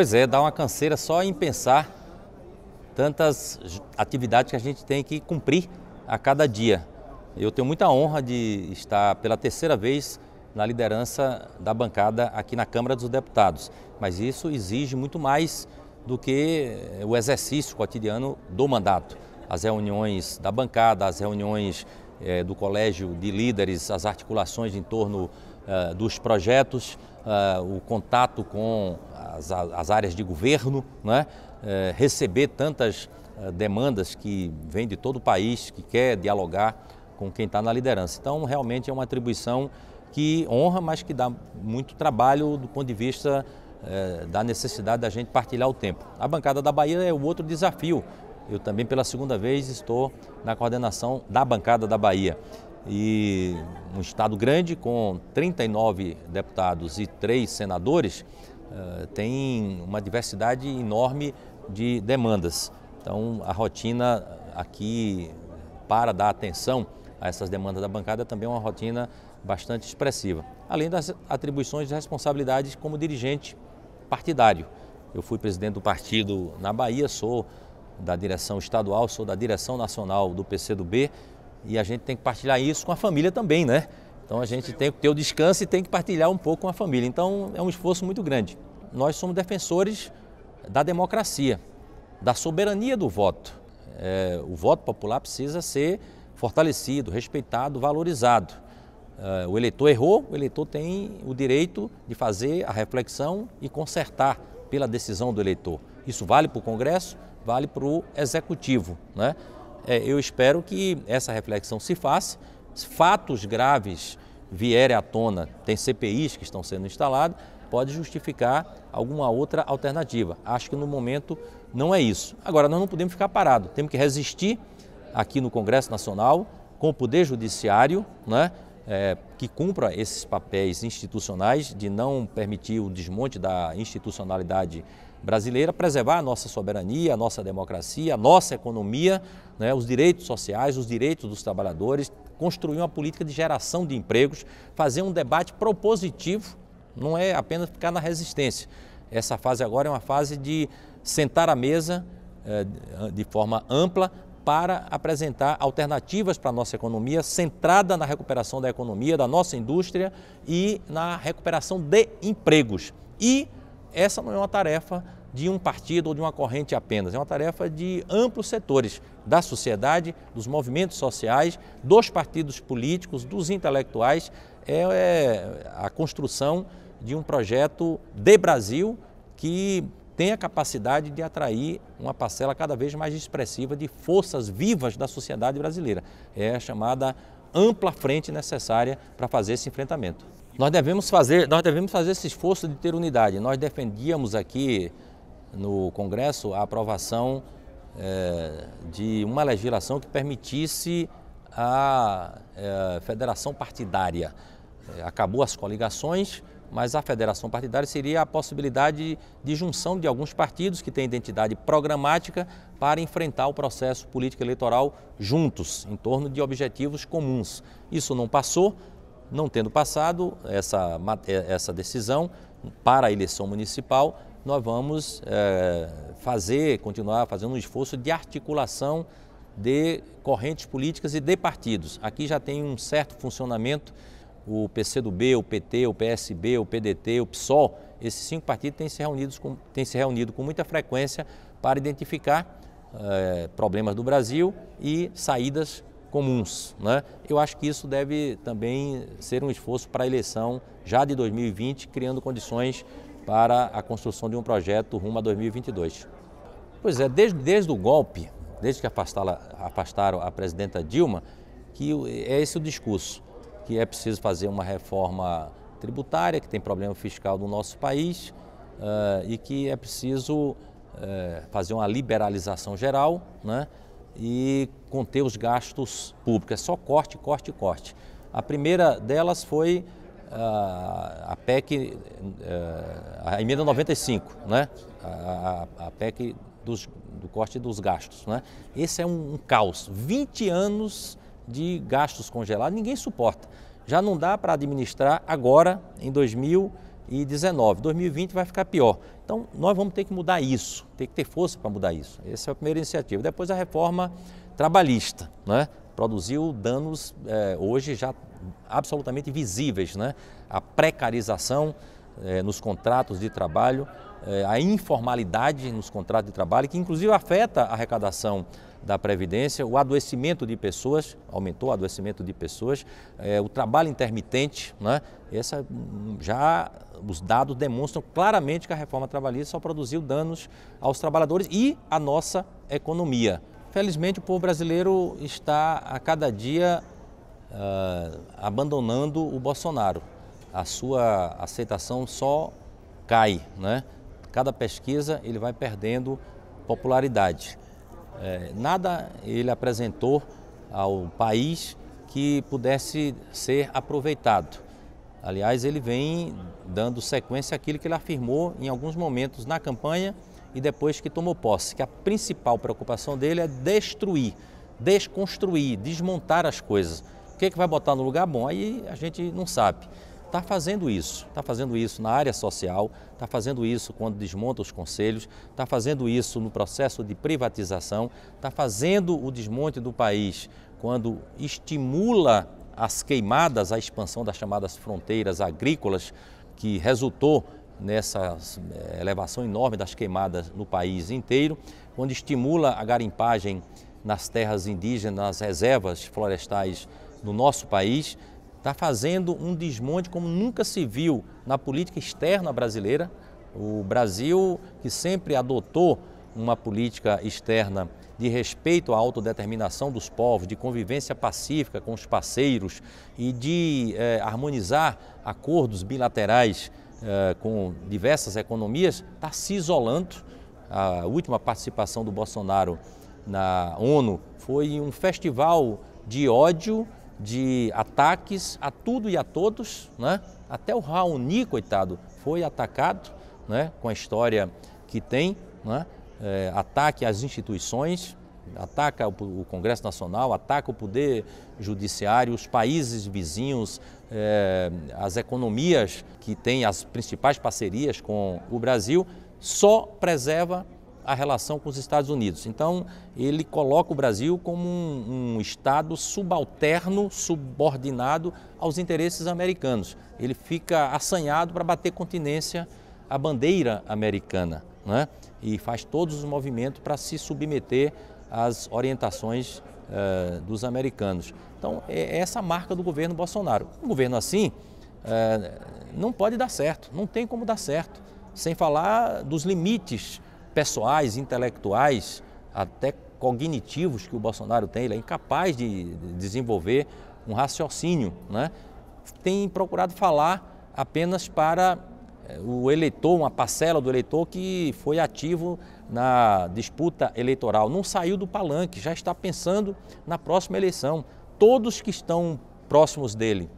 Pois é, dá uma canseira só em pensar tantas atividades que a gente tem que cumprir a cada dia. Eu tenho muita honra de estar pela terceira vez na liderança da bancada aqui na Câmara dos Deputados, mas isso exige muito mais do que eh, o exercício cotidiano do mandato. As reuniões da bancada, as reuniões eh, do colégio de líderes, as articulações em torno eh, dos projetos, o contato com as, as áreas de governo, né? É, receber tantas é, demandas que vêm de todo o país, que quer dialogar com quem está na liderança. Então, realmente é uma atribuição que honra, mas que dá muito trabalho do ponto de vista é, da necessidade da gente partilhar o tempo. A bancada da Bahia é o outro desafio. Eu também, pela segunda vez, estou na coordenação da bancada da Bahia. E um estado grande, com 39 deputados e três senadores, ah, tem uma diversidade enorme de demandas. Então, a rotina aqui para dar atenção a essas demandas da bancada é também uma rotina bastante expressiva. Além das atribuições de responsabilidades como dirigente partidário. Eu fui presidente do partido na Bahia, sou da direção estadual, sou da direção nacional do PCdoB e a gente tem que partilhar isso com a família também, né? Então a gente tem que ter o descanso e tem que partilhar um pouco com a família. Então é um esforço muito grande. Nós somos defensores da democracia, da soberania do voto. É, o voto popular precisa ser fortalecido, respeitado, valorizado. É, o eleitor errou, o eleitor tem o direito de fazer a reflexão e consertar pela decisão do eleitor. Isso vale para o Congresso, vale para o Executivo. Né? É, eu espero que essa reflexão se faça fatos graves vierem à tona, tem CPIs que estão sendo instalados, pode justificar alguma outra alternativa. Acho que no momento não é isso. Agora, nós não podemos ficar parados, temos que resistir aqui no Congresso Nacional com o Poder Judiciário, né, é, que cumpra esses papéis institucionais de não permitir o desmonte da institucionalidade brasileira, preservar a nossa soberania, a nossa democracia, a nossa economia, né, os direitos sociais, os direitos dos trabalhadores, construir uma política de geração de empregos, fazer um debate propositivo, não é apenas ficar na resistência. Essa fase agora é uma fase de sentar à mesa eh, de forma ampla para apresentar alternativas para a nossa economia, centrada na recuperação da economia, da nossa indústria e na recuperação de empregos. E essa não é uma tarefa de um partido ou de uma corrente apenas. É uma tarefa de amplos setores da sociedade, dos movimentos sociais, dos partidos políticos, dos intelectuais. É, é a construção de um projeto de Brasil que tem a capacidade de atrair uma parcela cada vez mais expressiva de forças vivas da sociedade brasileira. É a chamada ampla frente necessária para fazer esse enfrentamento. Nós devemos fazer, nós devemos fazer esse esforço de ter unidade. Nós defendíamos aqui no Congresso a aprovação é, de uma legislação que permitisse a é, federação partidária. Eh, acabou as coligações, mas a federação partidária seria a possibilidade de junção de alguns partidos que têm identidade programática para enfrentar o processo político eleitoral juntos, em torno de objetivos comuns. Isso não passou, não tendo passado essa, essa decisão para a eleição municipal, nós vamos é, fazer, continuar fazendo um esforço de articulação de correntes políticas e de partidos. Aqui já tem um certo funcionamento, o PCdoB, o PT, o PSB, o PDT, o PSOL, esses cinco partidos têm se, reunidos com, têm se reunido com muita frequência para identificar é, problemas do Brasil e saídas comuns. Né? Eu acho que isso deve também ser um esforço para a eleição já de 2020, criando condições para a construção de um projeto rumo a 2022. Pois é, desde, desde o golpe, desde que afastaram, afastaram a presidenta Dilma, que é esse o discurso, que é preciso fazer uma reforma tributária, que tem problema fiscal no nosso país uh, e que é preciso uh, fazer uma liberalização geral né, e conter os gastos públicos. É só corte, corte, corte. A primeira delas foi a, a PEC, eh, a emenda 95, né? a, a, a PEC dos, do corte dos gastos. Né? Esse é um, um caos. 20 anos de gastos congelados, ninguém suporta. Já não dá para administrar agora, em 2019. 2020 vai ficar pior. Então, nós vamos ter que mudar isso, tem que ter força para mudar isso. Essa é a primeira iniciativa. Depois, a reforma trabalhista, né? produziu danos, é, hoje já absolutamente visíveis, né? A precarização eh, nos contratos de trabalho, eh, a informalidade nos contratos de trabalho, que inclusive afeta a arrecadação da Previdência, o adoecimento de pessoas, aumentou o adoecimento de pessoas, eh, o trabalho intermitente, né? Essa, hum, já os dados demonstram claramente que a reforma trabalhista só produziu danos aos trabalhadores e à nossa economia. Felizmente, o povo brasileiro está a cada dia uh, abandonando o Bolsonaro. A sua aceitação só cai, né? Cada pesquisa ele vai perdendo popularidade. É, nada ele apresentou ao país que pudesse ser aproveitado. Aliás, ele vem dando sequência àquilo que ele afirmou em alguns momentos na campanha e depois que tomou posse, que a principal preocupação dele é destruir, desconstruir, desmontar as coisas. O que, é que vai botar no lugar bom? Aí a gente não sabe. Está fazendo isso, está fazendo isso na área social, está fazendo isso quando desmonta os conselhos, está fazendo isso no processo de privatização, está fazendo o desmonte do país quando estimula as queimadas, a expansão das chamadas fronteiras agrícolas, que resultou nessa eh, elevação enorme das queimadas no país inteiro, quando estimula a garimpagem nas terras indígenas, nas reservas florestais no nosso país, está fazendo um desmonte como nunca se viu na política externa brasileira. O Brasil, que sempre adotou uma política externa de respeito à autodeterminação dos povos, de convivência pacífica com os parceiros e de eh, harmonizar acordos bilaterais eh, com diversas economias, está se isolando. A última participação do Bolsonaro na ONU foi um festival de ódio de ataques a tudo e a todos, né? Até o Raoni, coitado, foi atacado, né? Com a história que tem, né? É, ataque às instituições, ataca o, Congresso Nacional, ataca o poder judiciário, os países vizinhos, é, as economias que têm as principais parcerias com o Brasil, só preserva a relação com os Estados Unidos. Então, ele coloca o Brasil como um, um Estado subalterno, subordinado aos interesses americanos. Ele fica assanhado para bater continência à bandeira americana né? e faz todos os movimentos para se submeter às orientações uh, dos americanos. Então, é essa a marca do governo Bolsonaro. Um governo assim uh, não pode dar certo, não tem como dar certo, sem falar dos limites pessoais, intelectuais, até cognitivos que o Bolsonaro tem, ele é incapaz de desenvolver um raciocínio, né? tem procurado falar apenas para eh, o eleitor, uma parcela do eleitor que foi ativo na disputa eleitoral, não saiu do palanque, já está pensando na próxima eleição. Todos que estão próximos dele,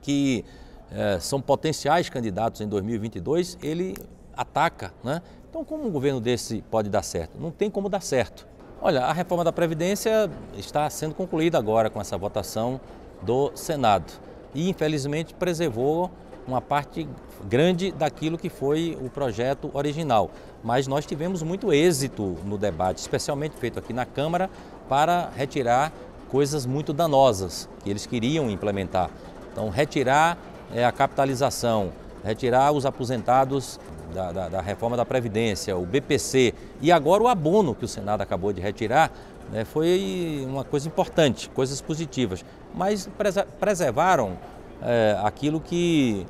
que eh, são potenciais candidatos em 2022, ele ataca, né? Então, como um governo desse pode dar certo? Não tem como dar certo. Olha, a reforma da Previdência está sendo concluída agora com essa votação do Senado e, infelizmente, preservou uma parte grande daquilo que foi o projeto original. Mas nós tivemos muito êxito no debate, especialmente feito aqui na Câmara, para retirar coisas muito danosas que eles queriam implementar. Então, retirar é, a capitalização retirar os aposentados da, da, da, reforma da Previdência, o BPC e agora o abono que o Senado acabou de retirar, né, foi uma coisa importante, coisas positivas, mas preservaram é, aquilo que,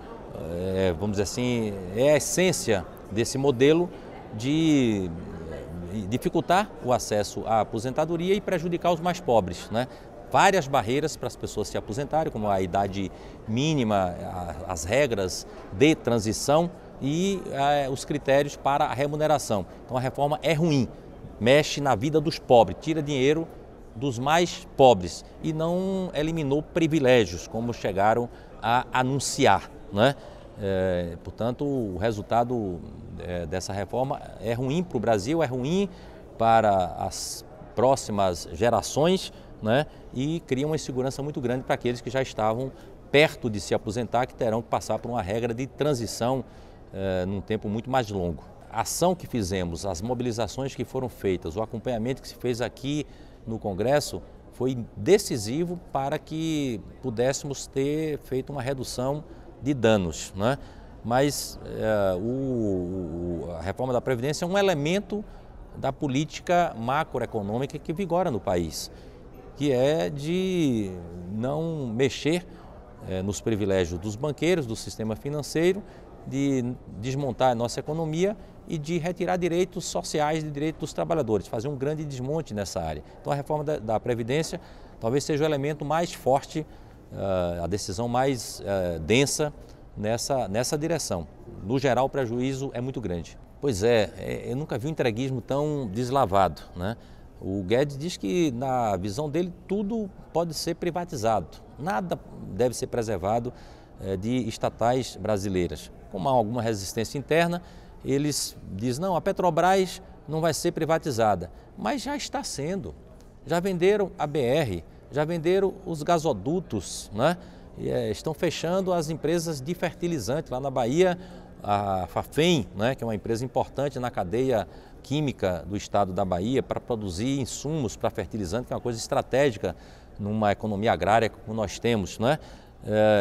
é, vamos dizer assim, é a essência desse modelo de eh, dificultar o acesso à aposentadoria e prejudicar os mais pobres. Né? várias barreiras para as pessoas se aposentarem, como a idade mínima, as regras de transição e é, os critérios para a remuneração. Então a reforma é ruim, mexe na vida dos pobres, tira dinheiro dos mais pobres e não eliminou privilégios, como chegaram a anunciar. Né? É, portanto, o resultado é, dessa reforma é ruim para o Brasil, é ruim para as próximas gerações, né? e cria uma insegurança muito grande para aqueles que já estavam perto de se aposentar, que terão que passar por uma regra de transição eh, num tempo muito mais longo. A ação que fizemos, as mobilizações que foram feitas, o acompanhamento que se fez aqui no Congresso foi decisivo para que pudéssemos ter feito uma redução de danos. Né? Mas eh, o, a reforma da Previdência é um elemento da política macroeconômica que vigora no país que é de não mexer é, nos privilégios dos banqueiros, do sistema financeiro, de desmontar a nossa economia e de retirar direitos sociais e direitos dos trabalhadores, fazer um grande desmonte nessa área. Então a reforma da, da Previdência talvez seja o elemento mais forte, uh, a decisão mais uh, densa nessa, nessa direção. No geral, o prejuízo é muito grande. Pois é, eu nunca vi um entreguismo tão deslavado, né? O Guedes diz que, na visão dele, tudo pode ser privatizado, nada deve ser preservado eh, de estatais brasileiras. Como há alguma resistência interna, eles dizem: não, a Petrobras não vai ser privatizada, mas já está sendo. Já venderam a BR, já venderam os gasodutos, né? Eh, estão fechando as empresas de fertilizante lá na Bahia, a Fafem, né, que é uma empresa importante na cadeia química do estado da Bahia para produzir insumos para fertilizante, que é uma coisa estratégica numa economia agrária como nós temos, né?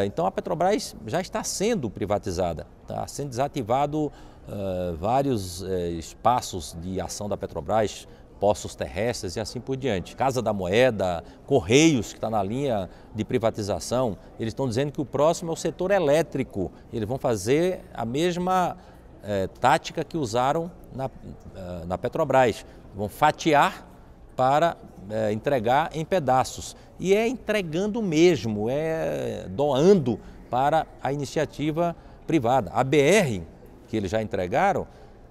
Então a Petrobras já está sendo privatizada, está sendo desativado eh, vários eh, espaços de ação da Petrobras, poços terrestres e assim por diante. Casa da Moeda, Correios, que está na linha de privatização, eles estão dizendo que o próximo é o setor elétrico. Eles vão fazer a mesma é, tática que usaram na, é, na Petrobras. Vão fatiar para é, entregar em pedaços. E é entregando mesmo, é doando para a iniciativa privada. A BR, que eles já entregaram,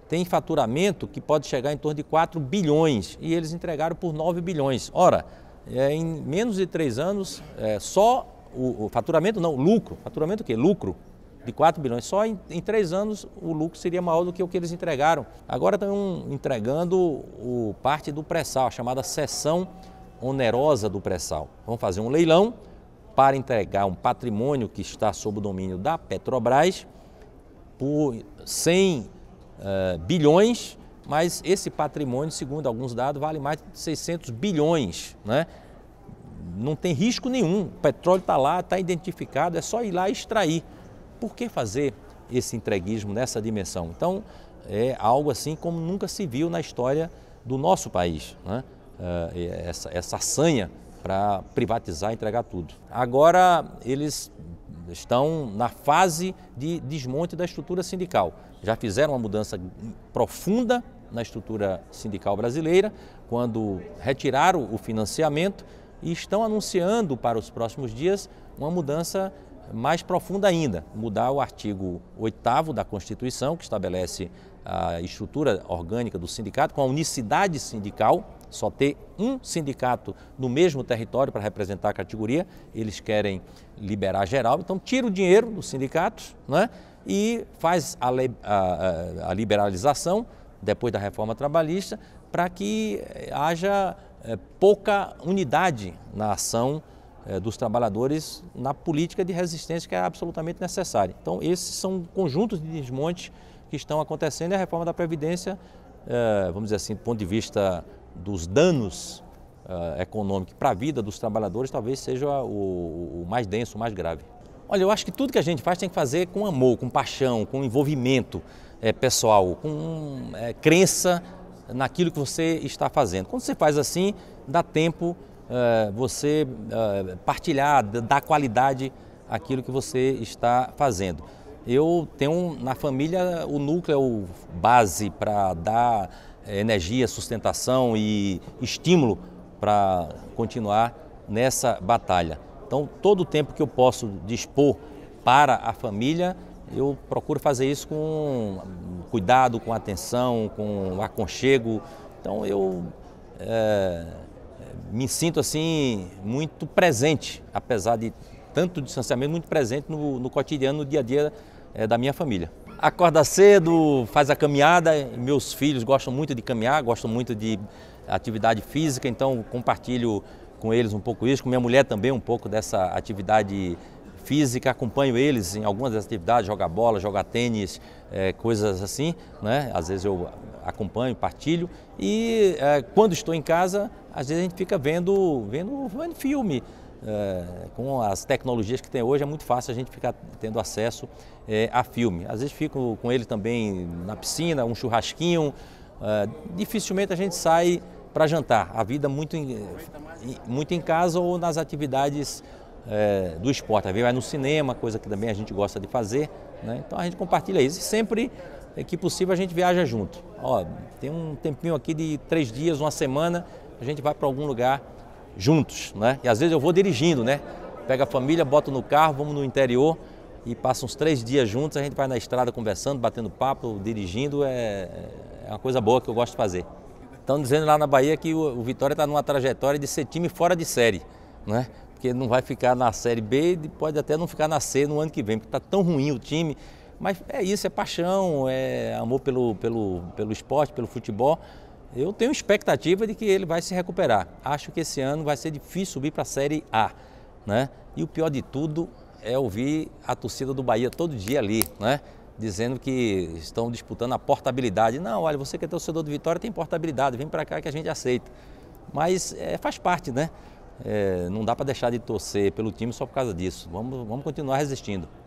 tem faturamento que pode chegar em torno de 4 bilhões e eles entregaram por 9 bilhões. Ora, é, em menos de três anos, é, só o, o, faturamento, não, lucro. Faturamento o quê? Lucro de 4 bilhões. Só em, em três anos o lucro seria maior do que o que eles entregaram. Agora estão entregando o parte do pré-sal, a chamada sessão onerosa do pré-sal. Vão fazer um leilão para entregar um patrimônio que está sob o domínio da Petrobras por 100 uh, eh, bilhões, mas esse patrimônio, segundo alguns dados, vale mais de 600 bilhões, né? Não tem risco nenhum, o petróleo está lá, está identificado, é só ir lá e extrair por que fazer esse entreguismo nessa dimensão? Então, é algo assim como nunca se viu na história do nosso país, né? Ah, essa, essa sanha para privatizar e entregar tudo. Agora, eles estão na fase de desmonte da estrutura sindical. Já fizeram uma mudança profunda na estrutura sindical brasileira, quando retiraram o financiamento e estão anunciando para os próximos dias uma mudança mais profunda ainda, mudar o artigo 8 da Constituição, que estabelece a estrutura orgânica do sindicato, com a unicidade sindical, só ter um sindicato no mesmo território para representar a categoria, eles querem liberar geral, então tira o dinheiro dos sindicatos né, e faz a, a, a liberalização depois da reforma trabalhista para que haja é, pouca unidade na ação é, dos trabalhadores na política de resistência que é absolutamente necessária. Então, esses são conjuntos de desmontes que estão acontecendo e a reforma da Previdência, é, vamos dizer assim, do ponto de vista dos danos é, eh, econômicos para a vida dos trabalhadores, talvez seja o, o mais denso, o mais grave. Olha, eu acho que tudo que a gente faz tem que fazer com amor, com paixão, com envolvimento é, pessoal, com é, crença naquilo que você está fazendo. Quando você faz assim, dá tempo é, você é, partilhar, dar qualidade àquilo que você está fazendo. Eu tenho na família o núcleo é base para dar energia, sustentação e estímulo para continuar nessa batalha. Então, todo o tempo que eu posso dispor para a família, eu procuro fazer isso com cuidado, com atenção, com aconchego. Então, eu é me sinto assim muito presente, apesar de tanto distanciamento, muito presente no, no cotidiano, no dia a dia é, da minha família. Acorda cedo, faz a caminhada, meus filhos gostam muito de caminhar, gostam muito de atividade física, então compartilho com eles um pouco isso, com minha mulher também um pouco dessa atividade física, acompanho eles em algumas das atividades, jogar bola, jogar tênis, é, coisas assim, né? Às vezes eu acompanho, partilho e é, quando estou em casa às vezes a gente fica vendo, vendo, vendo filme. É, com as tecnologias que tem hoje, é muito fácil a gente ficar tendo acesso é, a filme. Às vezes fico com ele também na piscina, um churrasquinho. É, dificilmente a gente sai para jantar. A vida muito em, muito em casa ou nas atividades do esporte. A vezes vai no cinema, coisa que também a gente gosta de fazer. Né? Então a gente compartilha isso. E sempre que possível a gente viaja junto. Ó, tem um tempinho aqui de três dias, uma semana, a gente vai para algum lugar juntos, né? E às vezes eu vou dirigindo, né? Pega a família, boto no carro, vamos no interior e passa uns três dias juntos, a gente vai na estrada conversando, batendo papo, dirigindo, é, é uma coisa boa que eu gosto de fazer. Estão dizendo lá na Bahia que o, o Vitória está numa trajetória de ser time fora de série, né? Porque não vai ficar na Série B e pode até não ficar na C no ano que vem, porque está tão ruim o time. Mas é isso, é paixão, é amor pelo, pelo, pelo esporte, pelo futebol. Eu tenho expectativa de que ele vai se recuperar. Acho que esse ano vai ser difícil subir para a Série A. Né? E o pior de tudo é ouvir a torcida do Bahia todo dia ali, né? dizendo que estão disputando a portabilidade. Não, olha, você que é torcedor do Vitória tem portabilidade, vem para cá que a gente aceita. Mas é, faz parte, né? É, não dá para deixar de torcer pelo time só por causa disso. Vamos, vamos continuar resistindo.